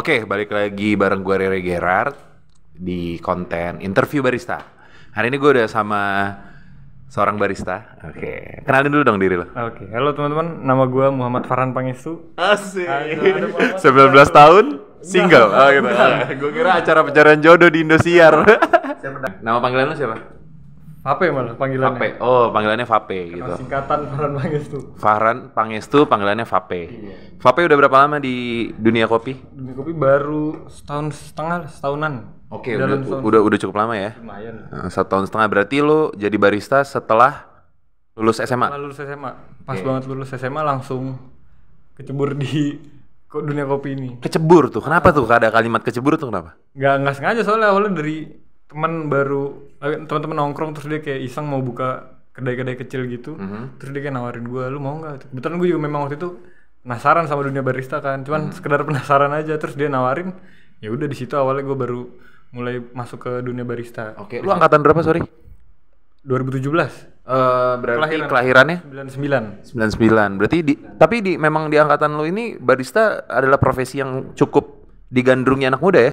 Oke, balik lagi bareng gue Rere Gerard di konten interview barista. Hari ini gue udah sama seorang barista. Oke, okay. kenalin dulu dong diri lo. Oke, okay. halo teman-teman, nama gue Muhammad Farhan Pangestu. Asik. Sembilan belas tahun, single. oh gitu. Oh, gue kira acara pencarian jodoh di Indosiar. nama panggilan lo siapa? Vape malah panggilannya. Vape. Oh, panggilannya Vape Karena gitu. Singkatan Farhan Pangestu. Farhan Pangestu panggilannya Vape. Iya. Vape udah berapa lama di dunia kopi? Dunia kopi baru setahun setengah, setahunan. Oke, okay, udah, setahun udah udah cukup lama ya. Lumayan. Nah, satu tahun setengah berarti lo jadi barista setelah lulus SMA. Setelah lulus SMA. Pas okay. banget lulus SMA langsung kecebur di kok dunia kopi ini. Kecebur tuh. Kenapa tuh? Ada kalimat kecebur tuh kenapa? Gak nggak sengaja soalnya awalnya dari teman baru teman-teman nongkrong terus dia kayak iseng mau buka kedai-kedai kecil gitu mm -hmm. terus dia kayak nawarin gue lu mau nggak kebetulan gue juga memang waktu itu penasaran sama dunia barista kan cuman mm -hmm. sekedar penasaran aja terus dia nawarin ya udah di situ awalnya gue baru mulai masuk ke dunia barista oke okay. lu angkatan berapa sorry 2017 uh, eh, berarti kelahiran. kelahirannya 99 99 berarti di, tapi di memang di angkatan lu ini barista adalah profesi yang cukup digandrungi anak muda ya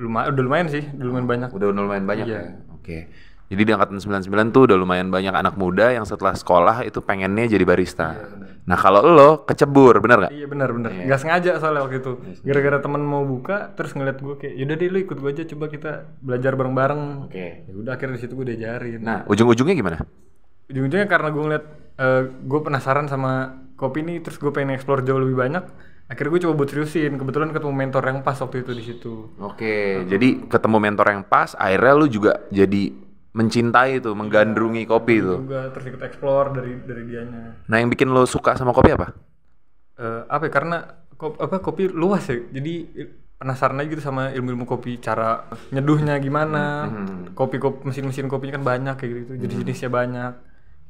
lumayan udah lumayan sih udah lumayan banyak udah lumayan banyak iya. ya Oke. Jadi di angkatan 99 tuh udah lumayan banyak anak muda yang setelah sekolah itu pengennya jadi barista. Iya, nah kalau lo kecebur, bener gak? Iya bener bener. Iya. Gak sengaja soalnya waktu itu. Gara-gara temen mau buka, terus ngeliat gue kayak, yaudah deh lo ikut gue aja, coba kita belajar bareng-bareng. Oke. -bareng. Ya okay. udah akhirnya di situ gue diajarin. Nah ujung-ujungnya gimana? Ujung-ujungnya karena gue ngeliat, uh, eh, gue penasaran sama kopi ini, terus gue pengen explore jauh lebih banyak akhirnya gue coba buat seriusin kebetulan ketemu mentor yang pas waktu itu di situ oke uh-huh. jadi ketemu mentor yang pas akhirnya lu juga jadi mencintai itu iya, menggandrungi kopi itu juga terus ikut explore dari dari dianya nah yang bikin lo suka sama kopi apa uh, apa ya, karena kopi, apa kopi luas ya jadi penasaran aja gitu sama ilmu-ilmu kopi cara nyeduhnya gimana kopi hmm. kopi mesin-mesin kopinya kan banyak kayak gitu jadi mm-hmm. jenisnya banyak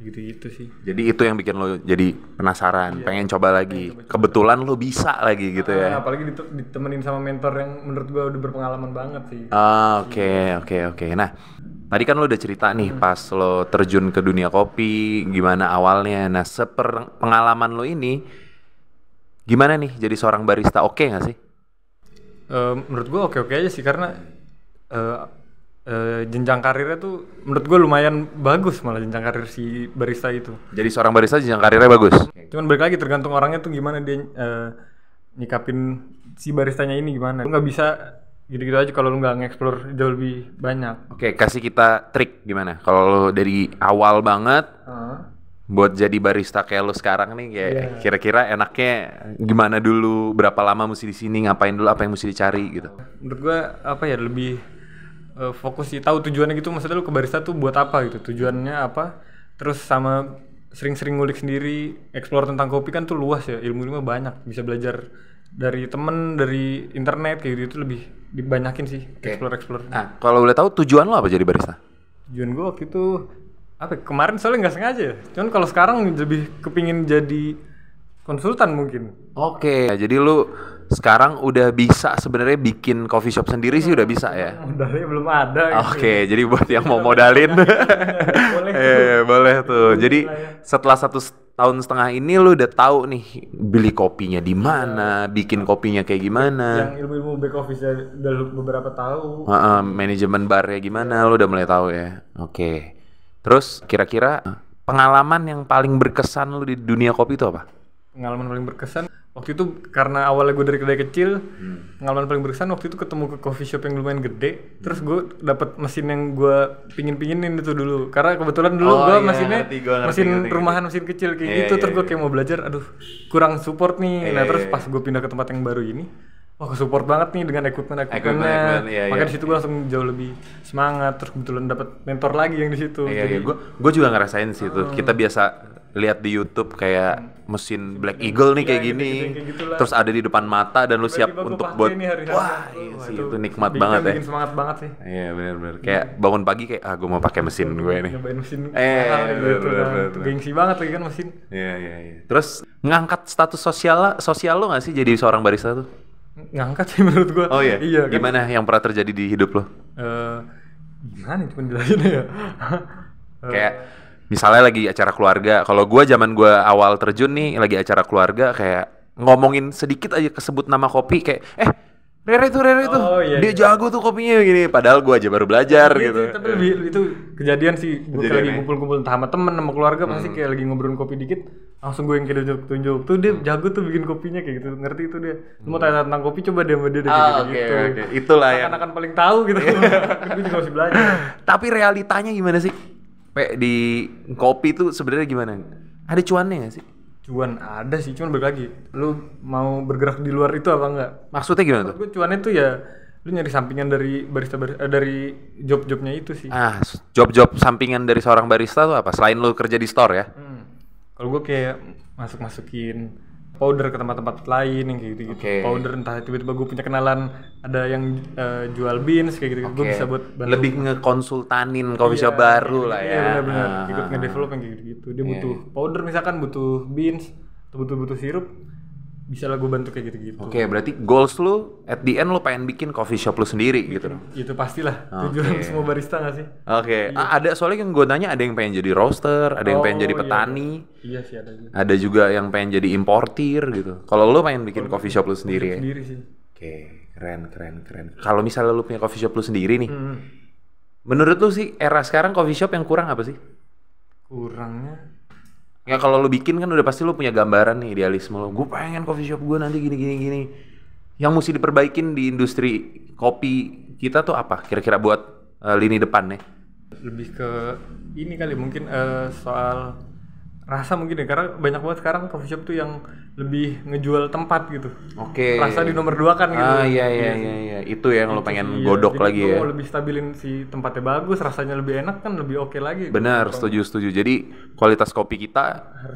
gitu itu sih jadi itu yang bikin lo jadi penasaran iya. pengen coba lagi pengen coba -coba. kebetulan lo bisa lagi gitu ya ya apalagi ditemenin sama mentor yang menurut gue udah berpengalaman banget sih ah, oke oke oke nah tadi kan lo udah cerita nih hmm. pas lo terjun ke dunia kopi gimana awalnya nah seper pengalaman lo ini gimana nih jadi seorang barista oke okay gak sih uh, menurut gue oke oke aja sih karena uh, Eh, jenjang karirnya tuh menurut gue lumayan bagus malah jenjang karir si barista itu. Jadi seorang barista jenjang karirnya bagus. Cuman balik lagi tergantung orangnya tuh gimana dia uh, nyikapin si baristanya ini gimana. Lu nggak bisa gitu-gitu aja kalau lu nggak ngeksplor jauh lebih banyak. Oke, okay, kasih kita trik gimana? Kalau dari awal banget uh. buat jadi barista kayak lo sekarang nih kayak yeah. kira-kira enaknya gimana dulu, berapa lama mesti di sini, ngapain dulu, apa yang mesti dicari gitu. Menurut gua apa ya lebih uh, fokus sih tahu tujuannya gitu maksudnya lu ke barista tuh buat apa gitu tujuannya apa terus sama sering-sering ngulik sendiri explore tentang kopi kan tuh luas ya ilmu-ilmu banyak bisa belajar dari temen dari internet kayak gitu itu lebih dibanyakin sih okay. explore explore nah kalau boleh tahu tujuan lo apa jadi barista tujuan gue waktu itu apa ya, kemarin soalnya nggak sengaja cuman kalau sekarang lebih kepingin jadi konsultan mungkin oke okay. jadi lu sekarang udah bisa sebenarnya bikin coffee shop sendiri sih udah bisa ya. Modalnya belum ada. Gitu. Oke, okay, gitu. jadi buat yang mau modalin, iya, boleh. Iya, iya, boleh tuh. Jadi ya. setelah satu tahun setengah ini lu udah tahu nih beli kopinya di mana, bikin kopinya kayak gimana. Yang ilmu-ilmu back office udah beberapa tahu. Uh, uh, manajemen barnya gimana, lu udah mulai tahu ya. Oke. Okay. Terus kira-kira eh, pengalaman yang paling berkesan lu di dunia kopi itu apa? Pengalaman paling berkesan waktu itu karena awalnya gue dari kedai kecil hmm. pengalaman paling berkesan waktu itu ketemu ke coffee shop yang lumayan gede hmm. terus gue dapat mesin yang gue pingin pinginin itu dulu karena kebetulan dulu oh, gue iya, mesinnya ngerti, gua ngerti, mesin ngerti, rumahan ngerti. mesin kecil kayak yeah, gitu yeah, terus gue kayak iya. mau belajar aduh kurang support nih yeah, nah iya, terus iya. pas gue pindah ke tempat yang baru ini Wah, oh, support banget nih dengan equipment equipmentnya. Equipment, iya, Makanya iya. di situ gue langsung jauh lebih semangat. Terus kebetulan dapat mentor lagi yang di situ. Iya, Jadi, iya. Gue juga ngerasain sih itu. Hmm. Kita biasa lihat di YouTube kayak hmm mesin Black Eagle nih ya, kayak gitu, gini, gitu, kayak gitu terus ada di depan mata dan lu siap untuk buat hari wah iya sih itu, itu nikmat bikin, banget ya. bikin ya. semangat banget sih. Iya benar-benar. Kayak iya. bangun pagi kayak ah gue mau pakai mesin iya, gue nih. Nyobain mesin. Eh gitu. Gengsi banget lagi kan mesin. Iya iya iya. Terus ngangkat status sosial sosial lo gak sih jadi seorang barista tuh? Ngangkat sih menurut gue. Oh iya. Iya. Kan? Gimana yang pernah terjadi di hidup lo? Eh uh, gimana itu penjelasannya ya? kayak eh, misalnya lagi acara keluarga kalau gue zaman gue awal terjun nih lagi acara keluarga kayak ngomongin sedikit aja kesebut nama kopi kayak eh Rere itu Rere itu Oh, iya, dia iya. jago tuh kopinya gini. Padahal gue aja baru belajar iya, gitu. Tapi lebih itu kejadian sih gue lagi kumpul-kumpul ya. entah sama temen sama keluarga hmm. pasti kayak lagi ngobrolin kopi dikit langsung gue yang tunjuk-tunjuk tuh dia hmm. jago tuh bikin kopinya kayak gitu ngerti itu dia lu mau tanya tentang kopi coba dia sama dia deh oh, ah, gitu okay, gitu okay. itulah anak-anak yang paling tahu gitu gue juga masih belajar tapi realitanya gimana sih Pe, di kopi itu sebenarnya gimana? Ada cuannya gak sih? Cuan ada sih, cuman balik lagi. Lu mau bergerak di luar itu apa enggak? Maksudnya gimana tuh? Gue cuannya tuh ya lu nyari sampingan dari barista, eh, dari job-jobnya itu sih. Ah, job-job sampingan dari seorang barista tuh apa? Selain lu kerja di store ya? Hmm. Kalau gue kayak masuk-masukin powder ke tempat-tempat lain yang kayak gitu-gitu. Okay. Powder entah tiba-tiba gue punya kenalan ada yang uh, jual beans kayak gitu, -gitu. okay. gue bisa buat bantu. lebih ngekonsultanin kalau bisa yeah, baru yeah. lah iya, ya. Iya benar-benar -huh. ikut ah. ngedevelop yang kayak gitu-gitu. Dia yeah. butuh iya. powder misalkan butuh beans, butuh butuh sirup bisa lah gue bantu kayak gitu-gitu. Oke, okay, berarti goals lu at the end lu pengen bikin coffee shop lu sendiri gitu. Itu pastilah. Okay. semua barista gak sih? Oke. Okay. Iya. Ada soalnya yang gue nanya ada yang pengen jadi roaster, ada yang pengen oh, jadi iya, iya. petani. Iya. iya sih ada juga. Ada juga yang pengen jadi importir gitu. Kalau lu pengen bikin Kalo coffee shop lu sendiri ya? Sendiri sih. Oke, okay. keren keren keren. Kalau misalnya lu punya coffee shop lu sendiri nih. Hmm. Menurut lu sih era sekarang coffee shop yang kurang apa sih? Kurangnya Ya kalau lu bikin kan udah pasti lu punya gambaran nih idealisme lu. Gue pengen coffee shop gue nanti gini gini gini. Yang mesti diperbaikin di industri kopi kita tuh apa? Kira-kira buat uh, lini nih? Lebih ke ini kali mungkin uh, soal rasa mungkin ya karena banyak banget sekarang coffee shop tuh yang lebih ngejual tempat gitu. Oke. Okay. Rasa di nomor dua kan gitu. Ah iya iya iya, iya. itu ya yang lo gitu pengen iya, godok jadi lagi ya. Mau lebih stabilin si tempatnya bagus, rasanya lebih enak kan lebih oke okay lagi. Gitu. Benar, gitu. setuju setuju. Jadi kualitas kopi kita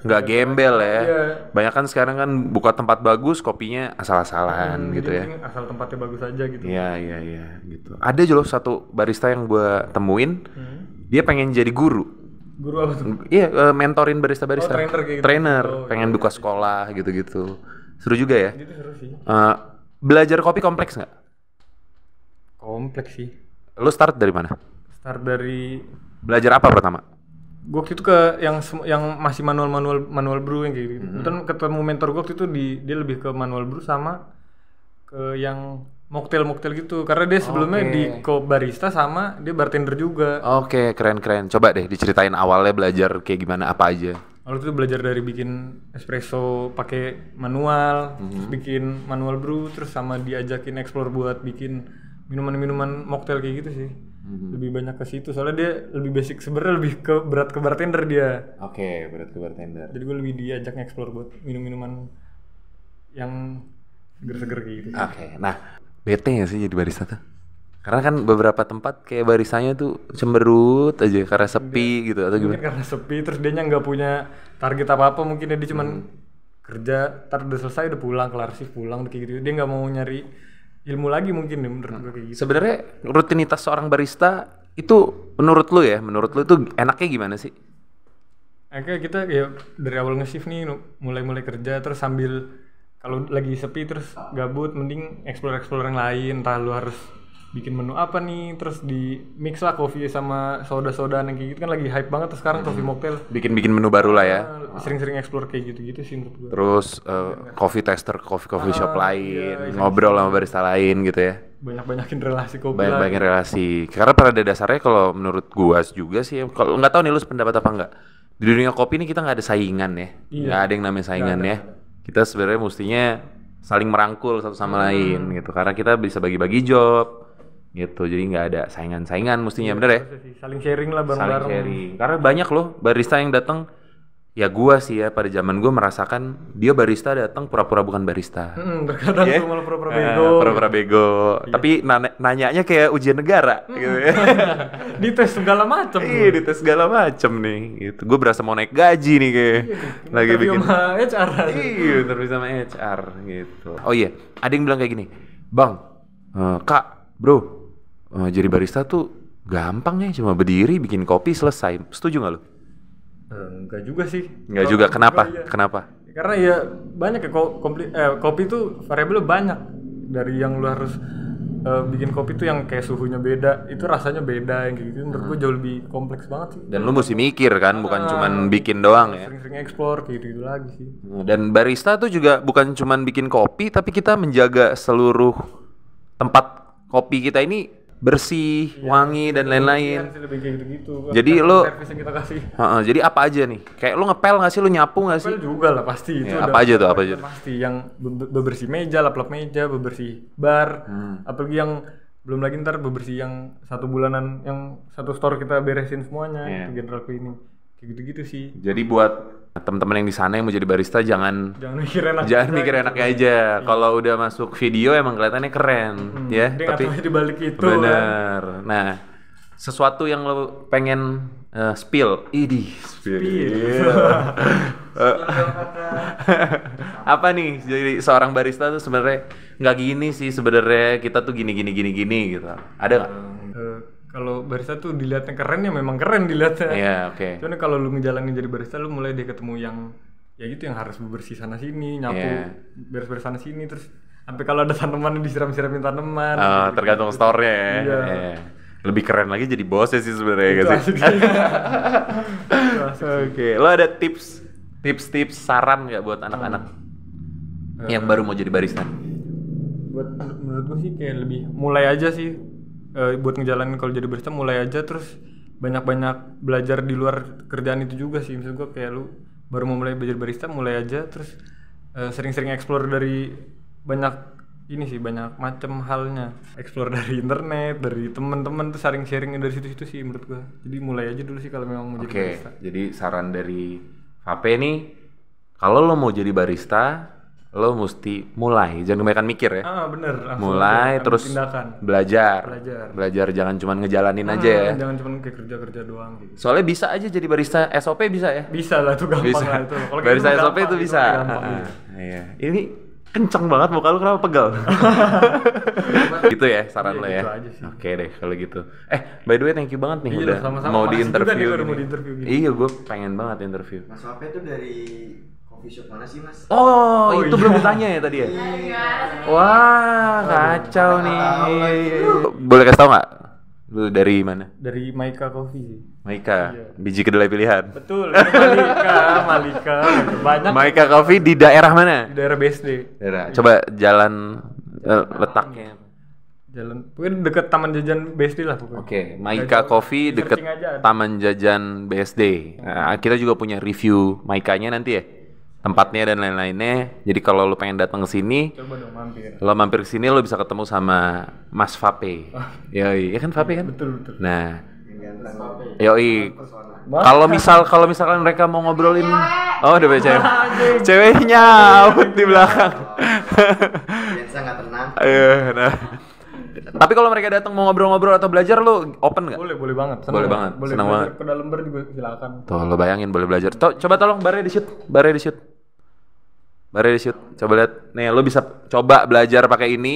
nggak gembel ya. Iya. Banyak kan sekarang kan buka tempat bagus, kopinya asal-asalan hmm, gitu ya. Asal tempatnya bagus aja gitu. Iya iya iya gitu. Ada juga satu barista yang gue temuin, hmm. dia pengen jadi guru Guru apa tuh? Iya, uh, mentorin barista-barista. Oh, trainer gitu. Trainer, oh, iya, pengen iya, buka iya. sekolah gitu-gitu. Seru juga ya? Gitu seru sih. Uh, belajar kopi kompleks nggak? Kompleks sih. Lu start dari mana? Start dari belajar apa pertama? Gue waktu itu ke yang yang masih manual manual manual brew yang gitu. Mm -hmm. ketemu mentor gue waktu itu di dia lebih ke manual brew sama ke yang Moktel-moktel gitu karena dia sebelumnya okay. di ko barista sama dia bartender juga oke okay, keren keren coba deh diceritain awalnya belajar kayak gimana apa aja Lalu itu belajar dari bikin espresso pakai manual, mm -hmm. terus bikin manual brew, terus sama diajakin explore buat bikin minuman-minuman moktel kayak gitu sih. Mm hmm. Lebih banyak ke situ soalnya dia lebih basic sebenarnya lebih ke berat ke bartender dia. Oke, okay, berat ke bartender. Jadi gue lebih diajak explore buat minum-minuman yang seger-seger kayak gitu. Oke. Okay. Nah, bete ya sih jadi barista tuh karena kan beberapa tempat kayak barisanya tuh cemberut aja karena sepi dia, gitu atau gimana? karena sepi terus dia nggak punya target apa apa mungkin dia cuma hmm. kerja tar udah selesai udah pulang kelar sih pulang kayak gitu dia nggak mau nyari ilmu lagi mungkin nih menurut gitu. Sebenarnya rutinitas seorang barista itu menurut lu ya menurut lu itu enaknya gimana sih? Oke kita ya dari awal nge-shift nih mulai-mulai kerja terus sambil kalau lagi sepi terus gabut mending explore explore yang lain entah lu harus bikin menu apa nih terus di mix lah kopi sama soda soda yang kayak gitu kan lagi hype banget terus sekarang hmm. kopi mocktail bikin bikin menu baru lah ya ah, sering-sering explore kayak gitu gitu sih gue terus uh, coffee tester coffee coffee ah, shop iya, lain iya, iya, ngobrol sama barista lain gitu ya banyak banyakin relasi kopi banyak banyakin relasi karena pada dasarnya kalau menurut gua juga sih kalau nggak tahu nih lu pendapat apa enggak di dunia kopi ini kita nggak ada saingan ya iya. nggak ada yang namanya saingan gak ya ada kita sebenarnya mestinya saling merangkul satu sama hmm. lain gitu karena kita bisa bagi-bagi job gitu jadi nggak ada saingan-saingan mestinya ya, bener ya iya saling sharing lah bareng-bareng sharing karena banyak loh barista yang datang ya gua sih ya pada zaman gua merasakan dia barista datang pura-pura bukan barista. Hmm, terkadang yeah. malah pura-pura eh, bego. Uh, pura-pura bego. Yeah. Tapi nanya nanyanya kayak ujian negara hmm. gitu ya. dites segala macam. Iya, dites segala macam nih gitu. Gua berasa mau naik gaji nih kayak. Yeah, Lagi bikin sama HR. Iya, terus sama HR gitu. Oh iya, yeah. ada yang bilang kayak gini. Bang, uh, Kak, Bro, uh, jadi barista tuh gampang ya cuma berdiri bikin kopi selesai. Setuju gak lu? Enggak eh, juga sih. Enggak juga. Kenapa? Juga, iya. Kenapa? Karena ya banyak ya kopi eh, kopi itu variabelnya banyak dari yang lu harus eh, bikin kopi tuh yang kayak suhunya beda, itu rasanya beda yang gitu. Menurut hmm. gue jauh lebih kompleks banget sih. Dan lu mesti mikir kan, bukan nah, cuman bikin doang ya. Sering-sering explore gitu, gitu lagi sih. Hmm, dan barista tuh juga bukan cuman bikin kopi, tapi kita menjaga seluruh tempat kopi kita ini bersih, iya, wangi dan lain-lain. Jadi lo, uh, jadi apa aja nih? Kayak lo ngepel nggak sih, lo nyapu nggak sih? juga lah pasti. Itu iya, apa aja tuh? Apa aja? Pasti yang bebersih meja, lap-lap meja, bebersih bar, hmm. apalagi yang belum lagi ntar bebersih yang satu bulanan, yang satu store kita beresin semuanya, yeah. itu general cleaning, kayak gitu-gitu sih. Jadi buat teman-teman yang di sana yang mau jadi barista jangan jangan mikir enak jangan mikir gitu enaknya kan. aja iya. kalau udah masuk video emang kelihatannya keren hmm, ya tapi di balik itu kan. benar kan? nah sesuatu yang lo pengen uh, spill idi spill, spill. Iya. apa nih jadi seorang barista tuh sebenarnya nggak gini sih sebenarnya kita tuh gini gini gini gini gitu ada nggak hmm kalau barista tuh dilihatnya keren ya memang keren dilihatnya. Iya, yeah, oke. Okay. Cuman kalau lu ngejalanin jadi barista lu mulai dia ketemu yang ya gitu yang harus bersih sana sini, nyapu, yeah. beres-beres sana sini terus sampai kalau ada tanaman disiram-siramin tanaman. Oh, gitu, tergantung gitu. store-nya ya. Iya. Yeah. Lebih keren lagi jadi ya sih sebenarnya guys. Oke, lo ada tips tips-tips saran nggak buat anak-anak hmm. yang uh, baru mau jadi barista? Buat menurut gue sih kayak lebih mulai aja sih uh, buat ngejalanin kalau jadi barista mulai aja terus banyak-banyak belajar di luar kerjaan itu juga sih maksud gue kayak lu baru mau mulai belajar barista mulai aja terus sering eh, sering-sering explore dari banyak ini sih banyak macam halnya explore dari internet dari teman-teman tuh sharing sharing dari situ-situ sih menurut gua jadi mulai aja dulu sih kalau memang mau okay. jadi barista jadi saran dari HP nih kalau lo mau jadi barista lo mesti mulai jangan kebanyakan mikir ya ah, bener mulai terus tindakan. belajar belajar belajar jangan cuma ngejalanin ah, aja ya jangan cuma kayak kerja kerja doang gitu soalnya bisa aja jadi barista sop bisa ya bisa lah tuh gampang bisa. lah itu Kalo barista gitu itu sop itu bisa itu ah, iya. ah, iya ini kenceng banget muka lu kenapa pegal gitu ya saran iya, lo ya gitu oke deh kalau gitu eh by the way thank you banget nih iya, udah mau di interview, iya gue pengen banget interview mas itu dari coffee shop mana sih mas? Oh, oh itu iya. belum ditanya ya tadi ya? Iya, Wah, kacau nih. Boleh kasih tau nggak? Lu dari mana? Dari Maika Coffee Maika, iya. biji kedelai pilihan. Betul, Malika, Malika. Banyak. Maika Coffee di daerah mana? Di daerah BSD. Daerah. Coba jalan, eh, jalan letaknya. Jalan, mungkin deket Taman Jajan BSD lah Oke, okay. Maika Jajan, Coffee deket Taman Jajan BSD. Nah, kita juga punya review Maikanya nanti ya tempatnya dan lain-lainnya. Jadi kalau lo pengen datang ke sini, Lo mampir ke sini lo bisa ketemu sama Mas Vape. Yoi, ya kan Vape kan? Betul, betul. Nah, Yoi. Kalau misal kalau misalkan mereka mau ngobrolin iya. Oh, udah baca. Cewek. Ya? Ceweknya out di belakang. Biasa nggak tenang. Ayo, iya, nah. Tapi kalau mereka datang mau ngobrol-ngobrol atau belajar lo open nggak? Boleh, boleh banget. Senang boleh banget. Boleh senang banget. Ke dalam bar juga silakan. Tuh lo bayangin boleh belajar. Tuh, coba tolong barnya di shoot, barnya di shoot. Barnya di shoot. Coba lihat. Nih, lo bisa coba belajar pakai ini,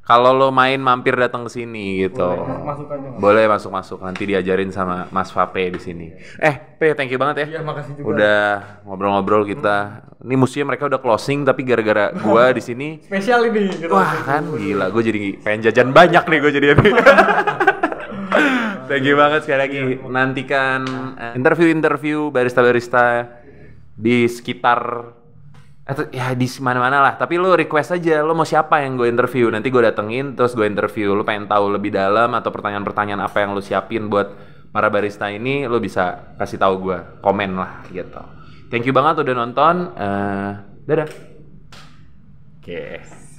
kalau lo main mampir datang ke sini gitu. Boleh masuk aja. Boleh masuk masuk nanti diajarin sama Mas Vape di sini. Eh, P, thank you banget ya. Iya, makasih juga. Udah ngobrol-ngobrol kita. Hmm. Ini musuhnya mereka udah closing tapi gara-gara gua di sini spesial ini. Gitu. Wah, kan gila. Gua jadi pengen jajan banyak nih gua jadi. thank you banget sekali lagi. Iya, Nantikan eh, interview-interview barista-barista di sekitar atau ya di mana-mana lah tapi lu request aja lu mau siapa yang gue interview nanti gue datengin terus gue interview lu pengen tahu lebih dalam atau pertanyaan-pertanyaan apa yang lu siapin buat para barista ini lu bisa kasih tahu gue komen lah gitu thank you banget udah nonton uh, dadah oke okay.